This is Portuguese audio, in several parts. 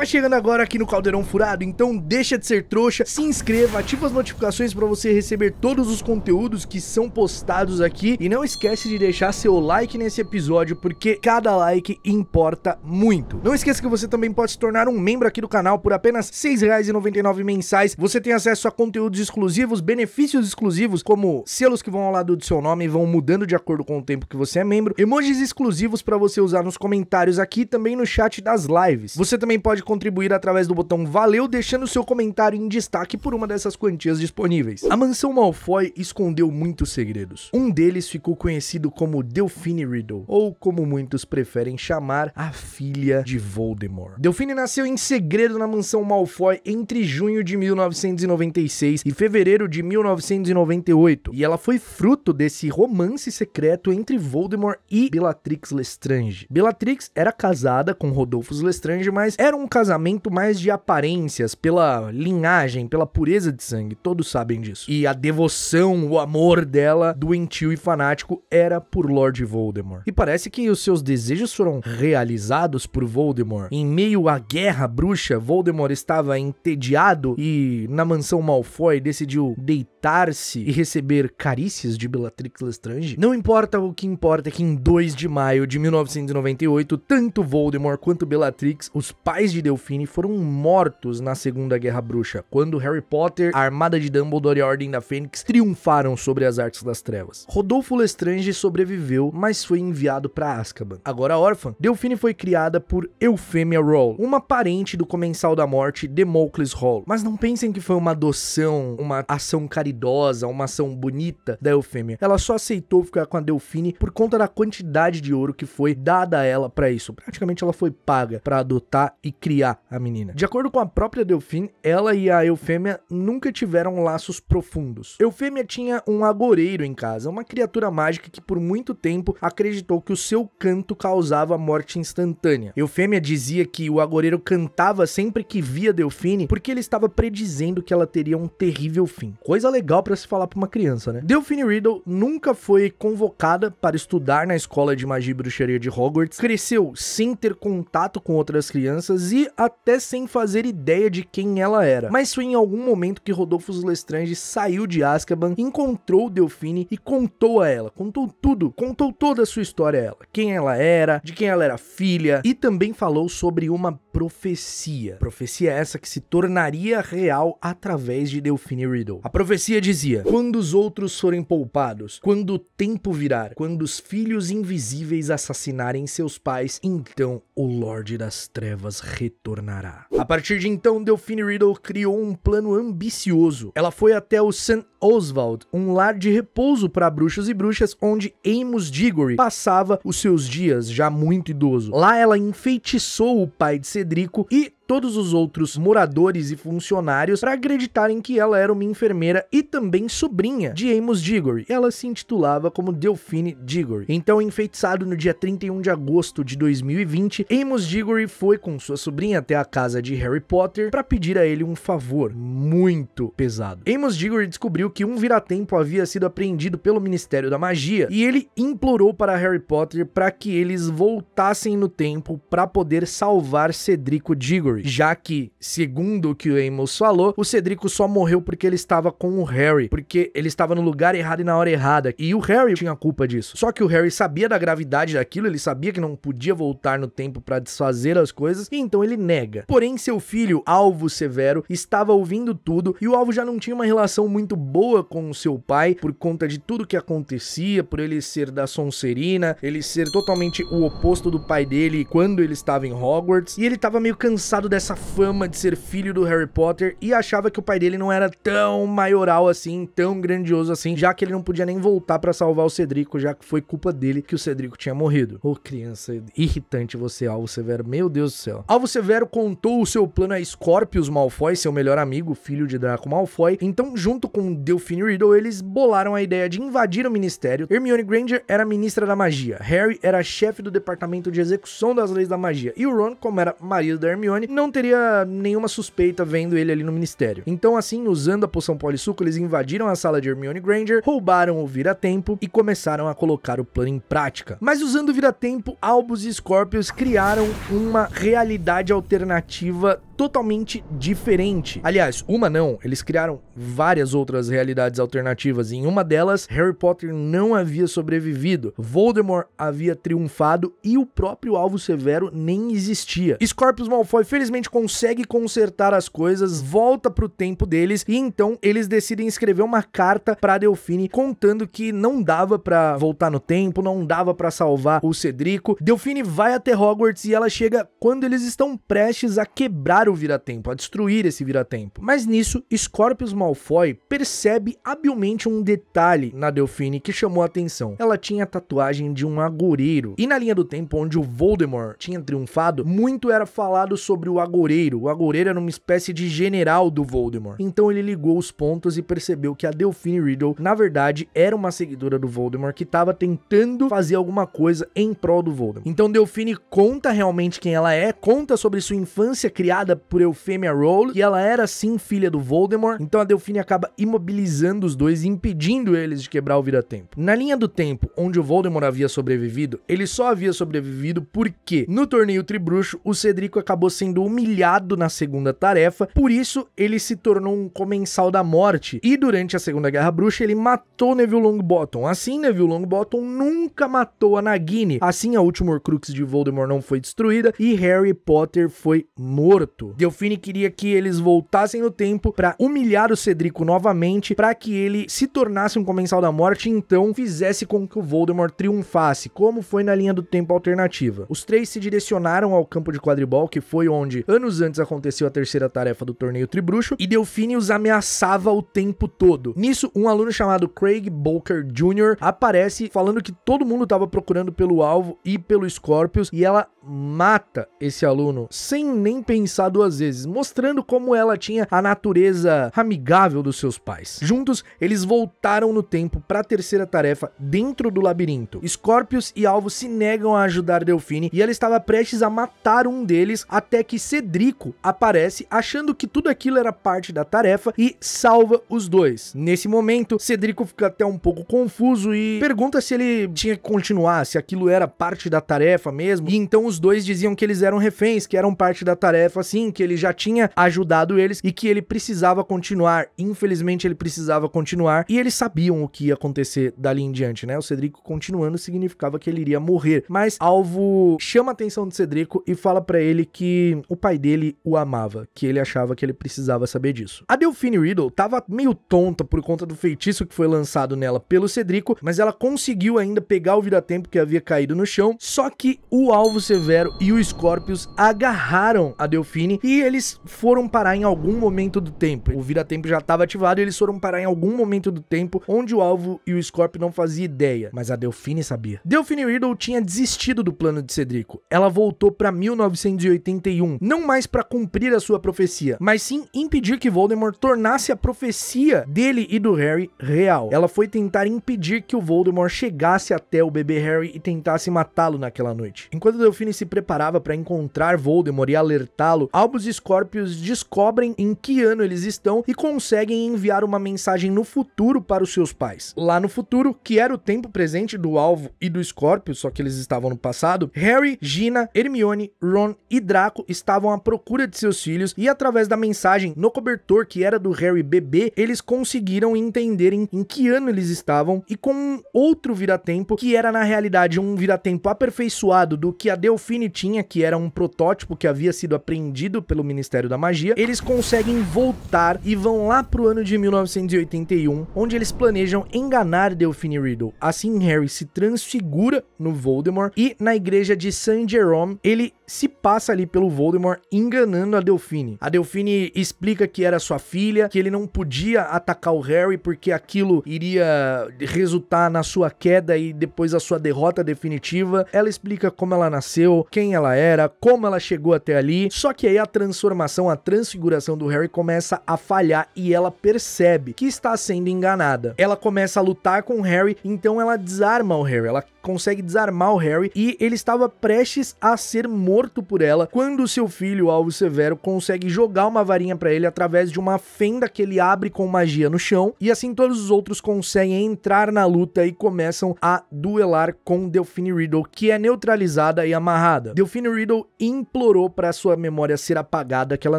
Tá chegando agora aqui no Caldeirão Furado, então deixa de ser trouxa, se inscreva, ativa as notificações para você receber todos os conteúdos que são postados aqui e não esquece de deixar seu like nesse episódio porque cada like importa muito. Não esqueça que você também pode se tornar um membro aqui do canal por apenas R$ 6,99 mensais. Você tem acesso a conteúdos exclusivos, benefícios exclusivos como selos que vão ao lado do seu nome e vão mudando de acordo com o tempo que você é membro, emojis exclusivos para você usar nos comentários aqui também no chat das lives. Você também pode contribuir através do botão Valeu, deixando seu comentário em destaque por uma dessas quantias disponíveis. A mansão Malfoy escondeu muitos segredos. Um deles ficou conhecido como Delphine Riddle, ou como muitos preferem chamar, a filha de Voldemort. Delphine nasceu em segredo na mansão Malfoy entre junho de 1996 e fevereiro de 1998, e ela foi fruto desse romance secreto entre Voldemort e Bellatrix Lestrange. Bellatrix era casada com Rodolfo Lestrange, mas era um casamento mais de aparências, pela linhagem, pela pureza de sangue, todos sabem disso. E a devoção, o amor dela, doentio e fanático, era por Lord Voldemort. E parece que os seus desejos foram realizados por Voldemort. Em meio à guerra bruxa, Voldemort estava entediado e, na mansão Malfoy, decidiu deitar-se e receber carícias de Bellatrix Lestrange. Não importa, o que importa é que em 2 de maio de 1998, tanto Voldemort quanto Bellatrix, os pais de Delfine foram mortos na Segunda Guerra Bruxa, quando Harry Potter, a Armada de Dumbledore e a Ordem da Fênix triunfaram sobre as artes das trevas. Rodolfo Lestrange sobreviveu, mas foi enviado para Azkaban. Agora órfã, Delfine foi criada por Eufemia Roll, uma parente do Comensal da Morte, Democles Hall. Mas não pensem que foi uma adoção, uma ação caridosa, uma ação bonita da Eufemia. Ela só aceitou ficar com a Delfine por conta da quantidade de ouro que foi dada a ela para isso. Praticamente ela foi paga para adotar e criar a menina. De acordo com a própria Delfim, ela e a Eufêmia nunca tiveram laços profundos. Eufêmia tinha um agoreiro em casa, uma criatura mágica que por muito tempo acreditou que o seu canto causava morte instantânea. Eufêmia dizia que o agoreiro cantava sempre que via Delfine porque ele estava predizendo que ela teria um terrível fim. Coisa legal para se falar para uma criança, né? Delfine Riddle nunca foi convocada para estudar na escola de magia e bruxaria de Hogwarts, cresceu sem ter contato com outras crianças e até sem fazer ideia de quem ela era. Mas foi em algum momento que Rodolfo Lestrange saiu de Azkaban, encontrou Delfine e contou a ela, contou tudo, contou toda a sua história a ela, quem ela era, de quem ela era filha e também falou sobre uma profecia. Profecia essa que se tornaria real através de Delfine Riddle. A profecia dizia: "Quando os outros forem poupados, quando o tempo virar, quando os filhos invisíveis assassinarem seus pais, então o Lorde das Trevas retornará retornará. A partir de então, Delphine Riddle criou um plano ambicioso. Ela foi até o St. Oswald, um lar de repouso para bruxos e bruxas onde Amos Diggory passava os seus dias já muito idoso. Lá ela enfeitiçou o pai de Cedrico e todos os outros moradores e funcionários para acreditarem que ela era uma enfermeira e também sobrinha de Amos Diggory. Ela se intitulava como Delphine Diggory. Então, enfeitiçado no dia 31 de agosto de 2020, Amos Diggory foi com sua sobrinha até a casa de Harry Potter para pedir a ele um favor muito pesado. Amos Diggory descobriu descobriu que um viratempo havia sido apreendido pelo Ministério da Magia e ele implorou para Harry Potter para que eles voltassem no tempo para poder salvar Cedrico Diggory, já que, segundo o que o Amos falou, o Cedrico só morreu porque ele estava com o Harry, porque ele estava no lugar errado e na hora errada, e o Harry tinha culpa disso. Só que o Harry sabia da gravidade daquilo, ele sabia que não podia voltar no tempo para desfazer as coisas, e então ele nega. Porém, seu filho, Alvo Severo, estava ouvindo tudo e o Alvo já não tinha uma relação muito boa boa com o seu pai por conta de tudo que acontecia, por ele ser da Sonserina, ele ser totalmente o oposto do pai dele quando ele estava em Hogwarts, e ele estava meio cansado dessa fama de ser filho do Harry Potter e achava que o pai dele não era tão maioral assim, tão grandioso assim, já que ele não podia nem voltar para salvar o Cedrico, já que foi culpa dele que o Cedrico tinha morrido. Ô oh, criança irritante você, Alvo Severo, meu Deus do céu. Alvo Severo contou o seu plano a Scorpius Malfoy, seu melhor amigo, filho de Draco Malfoy, então junto com Delphine Riddle, eles bolaram a ideia de invadir o ministério. Hermione Granger era ministra da magia, Harry era chefe do departamento de execução das leis da magia, e o Ron, como era marido da Hermione, não teria nenhuma suspeita vendo ele ali no ministério. Então, assim, usando a poção polissuco, eles invadiram a sala de Hermione Granger, roubaram o vira-tempo e começaram a colocar o plano em prática. Mas usando o vira-tempo, Albus e Scorpius criaram uma realidade alternativa totalmente diferente. Aliás, uma não, eles criaram várias outras realidades alternativas. em uma delas, Harry Potter não havia sobrevivido, Voldemort havia triunfado e o próprio Alvo Severo nem existia. Scorpius Malfoy felizmente consegue consertar as coisas, volta pro tempo deles e então eles decidem escrever uma carta para Delfine contando que não dava para voltar no tempo, não dava para salvar o Cedrico. Delfine vai até Hogwarts e ela chega quando eles estão prestes a quebrar o vira-tempo, a destruir esse vira-tempo. Mas nisso, Scorpius Malfoy percebe habilmente um detalhe na Delphine que chamou a atenção. Ela tinha a tatuagem de um agoureiro. E na linha do tempo onde o Voldemort tinha triunfado, muito era falado sobre o agoureiro. O agoureiro era uma espécie de general do Voldemort. Então ele ligou os pontos e percebeu que a Delphine Riddle, na verdade, era uma seguidora do Voldemort que estava tentando fazer alguma coisa em prol do Voldemort. Então Delphine conta realmente quem ela é, conta sobre sua infância criada por Eufemia Rowley, e ela era sim filha do Voldemort, então a Delfine acaba imobilizando os dois e impedindo eles de quebrar o vira-tempo. Na linha do tempo onde o Voldemort havia sobrevivido, ele só havia sobrevivido porque no torneio Tribruxo o Cedrico acabou sendo humilhado na segunda tarefa, por isso ele se tornou um comensal da morte e durante a Segunda Guerra Bruxa ele matou Neville Longbottom. Assim, Neville Longbottom nunca matou a Nagini. Assim, a última Horcrux de Voldemort não foi destruída e Harry Potter foi morto. Delfine queria que eles voltassem no tempo para humilhar o Cedrico novamente, para que ele se tornasse um comensal da morte e então fizesse com que o Voldemort triunfasse, como foi na linha do tempo alternativa. Os três se direcionaram ao campo de quadribol, que foi onde anos antes aconteceu a terceira tarefa do torneio Tribruxo, e Delfine os ameaçava o tempo todo. Nisso, um aluno chamado Craig Bolker Jr. aparece falando que todo mundo estava procurando pelo alvo e pelo Scorpius, e ela mata esse aluno sem nem pensar duas vezes, mostrando como ela tinha a natureza amigável dos seus pais. Juntos, eles voltaram no tempo para a terceira tarefa dentro do labirinto. Scorpius e Alvo se negam a ajudar Delfine e ela estava prestes a matar um deles até que Cedrico aparece achando que tudo aquilo era parte da tarefa e salva os dois. Nesse momento, Cedrico fica até um pouco confuso e pergunta se ele tinha que continuar, se aquilo era parte da tarefa mesmo. E então os dois diziam que eles eram reféns, que eram parte da tarefa assim que ele já tinha ajudado eles e que ele precisava continuar. Infelizmente, ele precisava continuar e eles sabiam o que ia acontecer dali em diante, né? O Cedrico continuando significava que ele iria morrer, mas Alvo chama a atenção de Cedrico e fala para ele que o pai dele o amava, que ele achava que ele precisava saber disso. A Delphine Riddle tava meio tonta por conta do feitiço que foi lançado nela pelo Cedrico, mas ela conseguiu ainda pegar o vira-tempo que havia caído no chão, só que o Alvo Severo e o Scorpius agarraram a Delphine Wolverine e eles foram parar em algum momento do tempo. O vira-tempo já estava ativado e eles foram parar em algum momento do tempo onde o alvo e o Scorpio não faziam ideia, mas a Delfine sabia. Delfine Riddle tinha desistido do plano de Cedrico. Ela voltou para 1981, não mais para cumprir a sua profecia, mas sim impedir que Voldemort tornasse a profecia dele e do Harry real. Ela foi tentar impedir que o Voldemort chegasse até o bebê Harry e tentasse matá-lo naquela noite. Enquanto Delfine se preparava para encontrar Voldemort e alertá-lo Albus e Scorpius descobrem em que ano eles estão e conseguem enviar uma mensagem no futuro para os seus pais. Lá no futuro, que era o tempo presente do alvo e do Scorpius, só que eles estavam no passado, Harry, Gina, Hermione, Ron e Draco estavam à procura de seus filhos e através da mensagem no cobertor que era do Harry bebê, eles conseguiram entender em, em que ano eles estavam e com um outro viratempo que era na realidade um viratempo aperfeiçoado do que a Delphine tinha, que era um protótipo que havia sido apreendido pelo Ministério da Magia, eles conseguem voltar e vão lá pro ano de 1981, onde eles planejam enganar Delphine Riddle. Assim, Harry se transfigura no Voldemort e na igreja de Saint Jerome, ele se passa ali pelo Voldemort enganando a Delphine. A Delphine explica que era sua filha, que ele não podia atacar o Harry porque aquilo iria resultar na sua queda e depois a sua derrota definitiva. Ela explica como ela nasceu, quem ela era, como ela chegou até ali. Só que aí a transformação, a transfiguração do Harry começa a falhar e ela percebe que está sendo enganada. Ela começa a lutar com o Harry, então ela desarma o Harry, ela consegue desarmar o Harry e ele estava prestes a ser morto por ela quando seu filho, Alvo Severo, consegue jogar uma varinha para ele através de uma fenda que ele abre com magia no chão e assim todos os outros conseguem entrar na luta e começam a duelar com Delphine Riddle, que é neutralizada e amarrada. Delphine Riddle implorou para sua memória ser ser apagada, que ela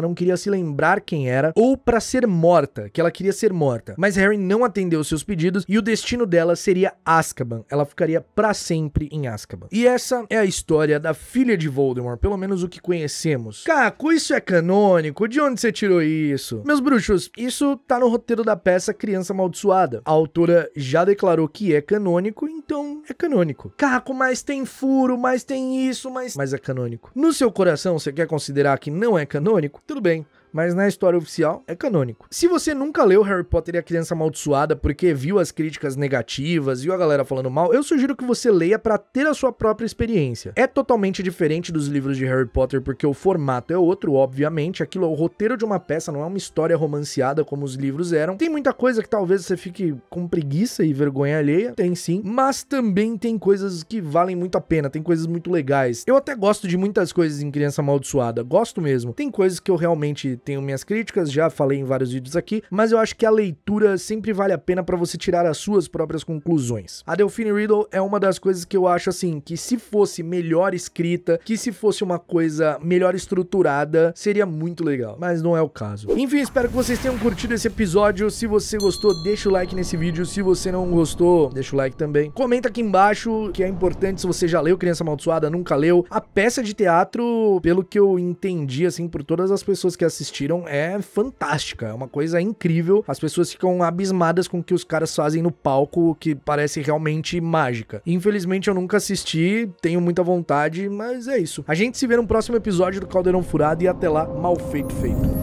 não queria se lembrar quem era, ou para ser morta, que ela queria ser morta. Mas Harry não atendeu seus pedidos e o destino dela seria Azkaban. Ela ficaria para sempre em Azkaban. E essa é a história da filha de Voldemort, pelo menos o que conhecemos. Caco, isso é canônico? De onde você tirou isso? Meus bruxos, isso tá no roteiro da peça Criança Amaldiçoada. A autora já declarou que é canônico, então é canônico. Caco, mas tem furo, mas tem isso, mas. Mas é canônico. No seu coração, você quer considerar que não é canônico, tudo bem mas na história oficial é canônico. Se você nunca leu Harry Potter e a Criança Amaldiçoada porque viu as críticas negativas, e a galera falando mal, eu sugiro que você leia para ter a sua própria experiência. É totalmente diferente dos livros de Harry Potter porque o formato é outro, obviamente, aquilo é o roteiro de uma peça, não é uma história romanceada como os livros eram. Tem muita coisa que talvez você fique com preguiça e vergonha alheia, tem sim, mas também tem coisas que valem muito a pena, tem coisas muito legais. Eu até gosto de muitas coisas em Criança Amaldiçoada, gosto mesmo. Tem coisas que eu realmente tenho minhas críticas, já falei em vários vídeos aqui, mas eu acho que a leitura sempre vale a pena para você tirar as suas próprias conclusões. A Delphine Riddle é uma das coisas que eu acho assim, que se fosse melhor escrita, que se fosse uma coisa melhor estruturada, seria muito legal, mas não é o caso. Enfim, espero que vocês tenham curtido esse episódio. Se você gostou, deixa o like nesse vídeo. Se você não gostou, deixa o like também. Comenta aqui embaixo, que é importante se você já leu Criança Amaldiçoada, nunca leu. A peça de teatro, pelo que eu entendi, assim, por todas as pessoas que assistiram, assistiram é fantástica, é uma coisa incrível. As pessoas ficam abismadas com o que os caras fazem no palco, que parece realmente mágica. Infelizmente eu nunca assisti, tenho muita vontade, mas é isso. A gente se vê no próximo episódio do Caldeirão Furado e até lá, mal feito feito.